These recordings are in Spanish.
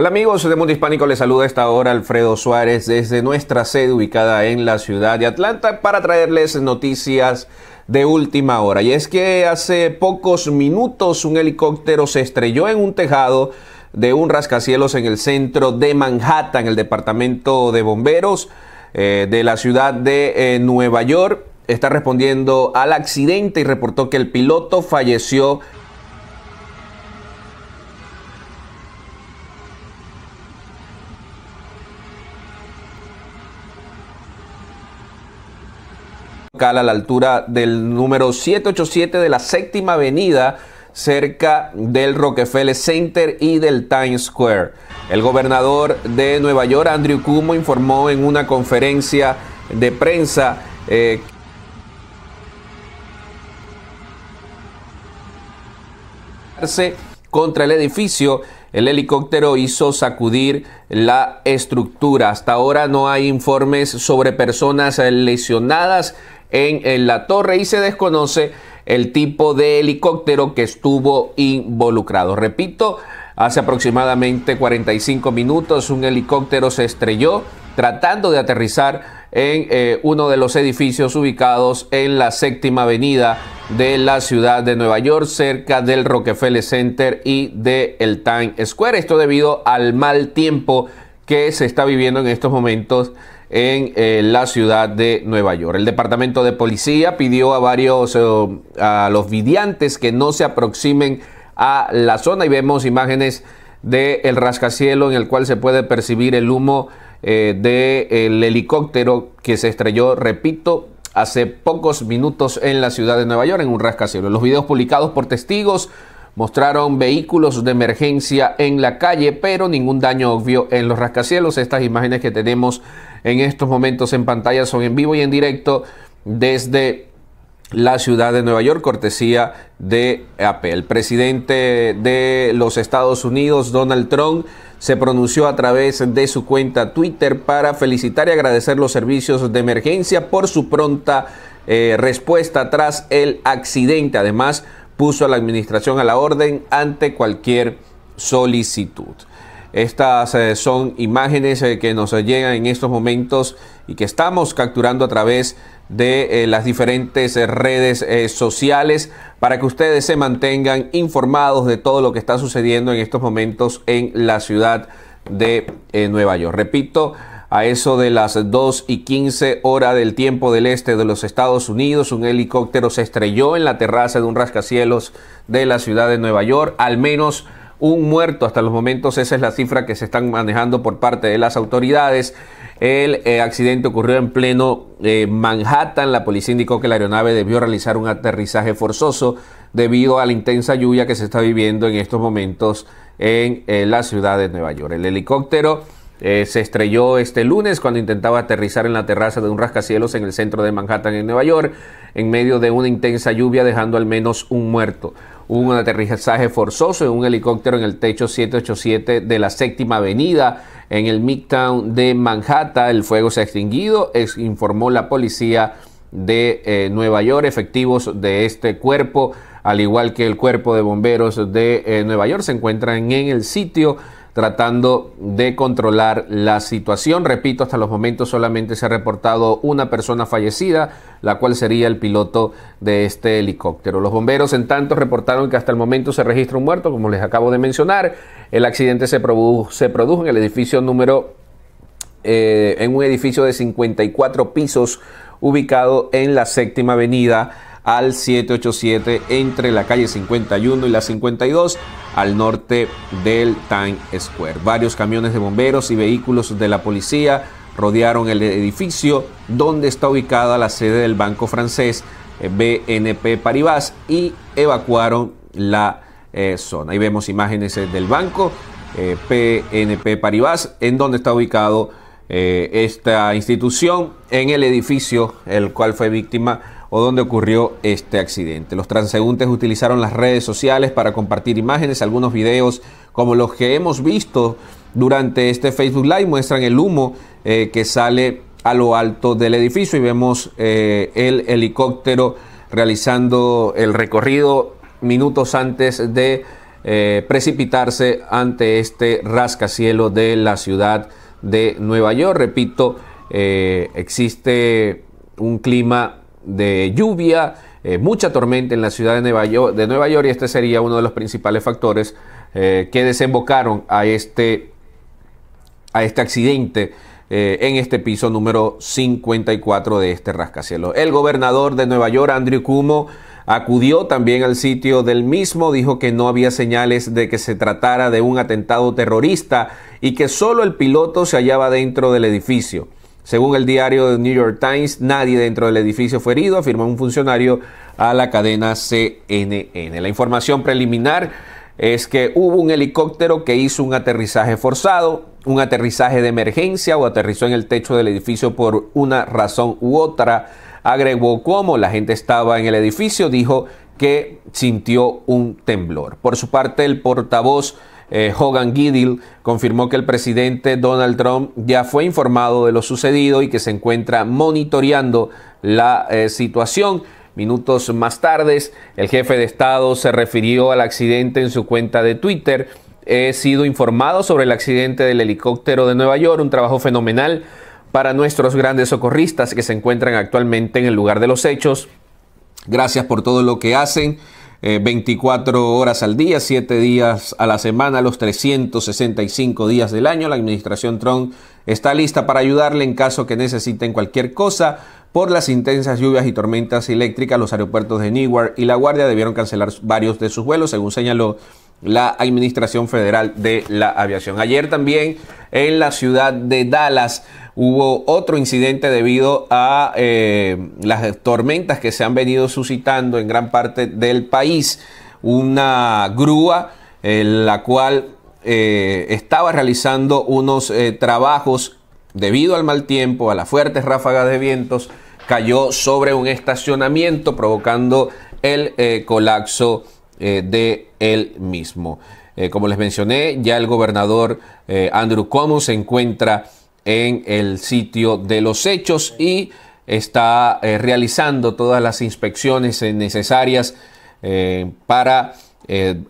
Hola amigos de Mundo Hispánico, les saluda a esta hora Alfredo Suárez desde nuestra sede ubicada en la ciudad de Atlanta para traerles noticias de última hora. Y es que hace pocos minutos un helicóptero se estrelló en un tejado de un rascacielos en el centro de Manhattan, el departamento de bomberos eh, de la ciudad de eh, Nueva York. Está respondiendo al accidente y reportó que el piloto falleció a la altura del número 787 de la séptima avenida cerca del Rockefeller Center y del Times Square. El gobernador de Nueva York, Andrew Cuomo, informó en una conferencia de prensa eh, contra el edificio, el helicóptero hizo sacudir la estructura. Hasta ahora no hay informes sobre personas lesionadas en, la torre y se desconoce el tipo de helicóptero que estuvo involucrado. Repito, hace aproximadamente 45 minutos un helicóptero se estrelló tratando de aterrizar en eh, uno de los edificios ubicados en la séptima avenida de la ciudad de Nueva York, cerca del Rockefeller Center y del el Times Square. Esto debido al mal tiempo que se está viviendo en estos momentos en eh, la ciudad de Nueva York. El departamento de policía pidió a varios, eh, a los vidiantes que no se aproximen a la zona y vemos imágenes del el rascacielo en el cual se puede percibir el humo eh, del helicóptero que se estrelló, repito, hace pocos minutos en la ciudad de Nueva York en un rascacielos. Los videos publicados por testigos mostraron vehículos de emergencia en la calle, pero ningún daño obvio en los rascacielos. Estas imágenes que tenemos en estos momentos en pantalla son en vivo y en directo desde la ciudad de Nueva York, cortesía de Apple. El presidente de los Estados Unidos, Donald Trump, se pronunció a través de su cuenta Twitter para felicitar y agradecer los servicios de emergencia por su pronta eh, respuesta tras el accidente. Además, puso a la administración a la orden ante cualquier solicitud. Estas eh, son imágenes eh, que nos llegan en estos momentos y que estamos capturando a través de eh, las diferentes redes sociales para que ustedes se mantengan informados de todo lo que está sucediendo en estos momentos en la ciudad de Nueva York. Repito, a eso de las 2 y 15 horas del tiempo del este de los Estados Unidos, un helicóptero se estrelló en la terraza de un rascacielos de la ciudad de Nueva York. Al menos un muerto hasta los momentos, esa es la cifra que se están manejando por parte de las autoridades. El eh, accidente ocurrió en pleno eh, Manhattan. La policía indicó que la aeronave debió realizar un aterrizaje forzoso debido a la intensa lluvia que se está viviendo en estos momentos en eh, la ciudad de Nueva York. El helicóptero se estrelló este lunes cuando intentaba aterrizar en la terraza de un rascacielos en el centro de Manhattan, en Nueva York, en medio de una intensa lluvia, dejando al menos un muerto un aterrizaje forzoso en un helicóptero en el techo 787 de la séptima avenida en el Midtown de Manhattan. El fuego se ha extinguido, informó la policía de eh, Nueva York, efectivos de este cuerpo, al igual que el cuerpo de bomberos de eh, Nueva York, se encuentran en el sitio tratando de controlar la situación. Repito, hasta los momentos solamente se ha reportado una persona fallecida, la cual sería el piloto de este helicóptero. Los bomberos, en tanto, reportaron que hasta el momento se registra un muerto, como les acabo de mencionar. El accidente se produjo, en el edificio número, eh, en un edificio de 54 pisos ubicado en la séptima avenida al 787 entre la calle 51 y la 52 al norte del Times Square. Varios camiones de bomberos y vehículos de la policía rodearon el edificio donde está ubicada la sede del banco francés eh, BNP Paribas y evacuaron la eh, zona. Ahí vemos imágenes eh, del banco PNP Paribas en donde está ubicado esta institución en el edificio el cual fue víctima o dónde ocurrió este accidente. Los transeúntes utilizaron las redes sociales para compartir imágenes, algunos videos como los que hemos visto durante este Facebook Live muestran el humo eh, que sale a lo alto del edificio y vemos eh, el helicóptero realizando el recorrido minutos antes de eh, precipitarse ante este rascacielo de la ciudad de Nueva York. Repito, existe un clima de lluvia, eh, mucha tormenta en la ciudad de Nueva, York, de Nueva York y este sería uno de los principales factores eh, que desembocaron a este, a este accidente eh, en este piso número 54 de este rascacielos. El gobernador de Nueva York, Andrew Cuomo, acudió también al sitio del mismo, dijo que no había señales de que se tratara de un atentado terrorista y que solo el piloto se hallaba dentro del edificio. Según el diario The New York Times, nadie dentro del edificio fue herido, afirmó un funcionario a la cadena CNN. La información preliminar es que hubo un helicóptero que hizo un aterrizaje forzado, un aterrizaje de emergencia o aterrizó en el techo del edificio por una razón u otra. Agregó cómo la gente estaba en el edificio, dijo que sintió un temblor. Por su parte, el portavoz eh, Hogan Giddle confirmó que el presidente Donald Trump ya fue informado de lo sucedido y que se encuentra monitoreando la eh, situación. Minutos más tarde, el jefe de Estado se refirió al accidente en su cuenta de Twitter. He sido informado sobre el accidente del helicóptero de Nueva York, un trabajo fenomenal para nuestros grandes socorristas que se encuentran actualmente en el lugar de los hechos. Gracias por todo lo que hacen 24 eh, horas al día, 7 días a la semana, los 365 días del año. La administración Trump está lista para ayudarle en caso que necesiten cualquier cosa. Por las intensas lluvias y tormentas eléctricas, los aeropuertos de Newark y La Guardia debieron cancelar varios de sus vuelos, según señaló la Administración Federal de la Aviación. Ayer también en la ciudad de Dallas. Hubo otro incidente debido a eh, las tormentas que se han venido suscitando en gran parte del país. Una grúa en eh, la cual eh, estaba realizando unos trabajos debido al mal tiempo, a las fuertes ráfagas de vientos, cayó sobre un estacionamiento provocando el colapso de él mismo. Eh, como les mencioné, ya el gobernador eh, Andrew Cuomo se encuentra en el sitio de los hechos y está eh, realizando todas las inspecciones necesarias para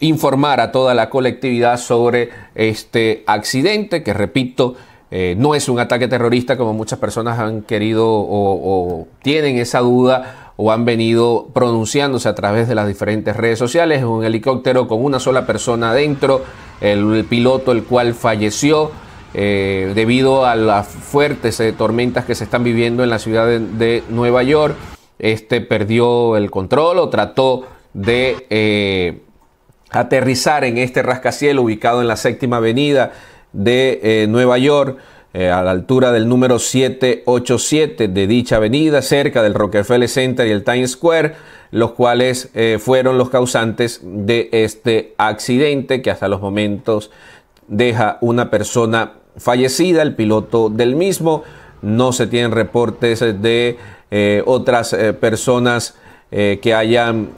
informar a toda la colectividad sobre este accidente que, repito, no es un ataque terrorista como muchas personas han querido o tienen esa duda o han venido pronunciándose a través de las diferentes redes sociales. un helicóptero con una sola persona adentro, el, piloto el cual falleció eh, debido a las fuertes eh, tormentas que se están viviendo en la ciudad de, Nueva York. Este perdió el control o trató de eh, aterrizar en este rascacielos ubicado en la séptima avenida de Nueva York. Eh, a la altura del número 787 de dicha avenida, cerca del Rockefeller Center y el Times Square, los cuales eh, fueron los causantes de este accidente que hasta los momentos deja una persona fallecida, el piloto del mismo. No se tienen reportes de eh, otras personas que hayan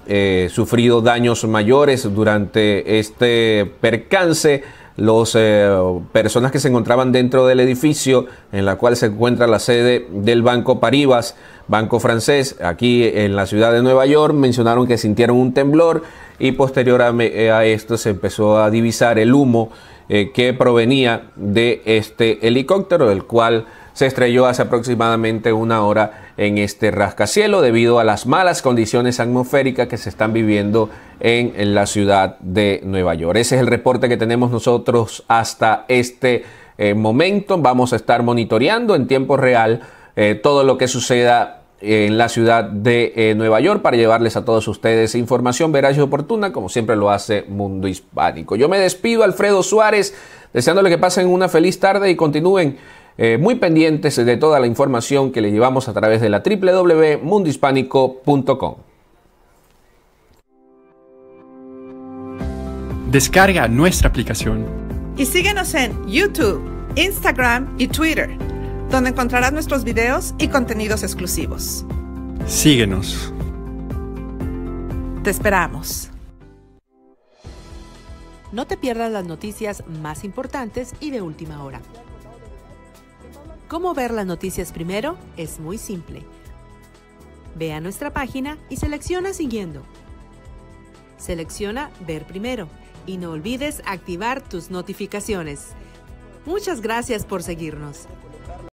sufrido daños mayores durante este percance las eh, personas que se encontraban dentro del edificio en la cual se encuentra la sede del Banco Paribas, banco francés, aquí en la ciudad de Nueva York, mencionaron que sintieron un temblor y posterior eh, a, esto se empezó a divisar el humo eh, que provenía de este helicóptero, el cual se estrelló hace aproximadamente una hora en este rascacielo debido a las malas condiciones atmosféricas que se están viviendo en, la ciudad de Nueva York. Ese es el reporte que tenemos nosotros hasta este eh, momento. Vamos a estar monitoreando en tiempo real eh, todo lo que suceda en la ciudad de eh, Nueva York para llevarles a todos ustedes información veraz y oportuna, como siempre lo hace Mundo Hispánico. Yo me despido, Alfredo Suárez, deseándole que pasen una feliz tarde y continúen eh, muy pendientes de toda la información que les llevamos a través de la www.mundohispánico.com. Descarga nuestra aplicación. Y síguenos en YouTube, Instagram y Twitter, donde encontrarás nuestros videos y contenidos exclusivos. Síguenos. Te esperamos. No te pierdas las noticias más importantes y de última hora. ¿Cómo ver las noticias primero? Es muy simple. Ve a nuestra página y selecciona Siguiendo. Selecciona Ver primero y no olvides activar tus notificaciones. Muchas gracias por seguirnos.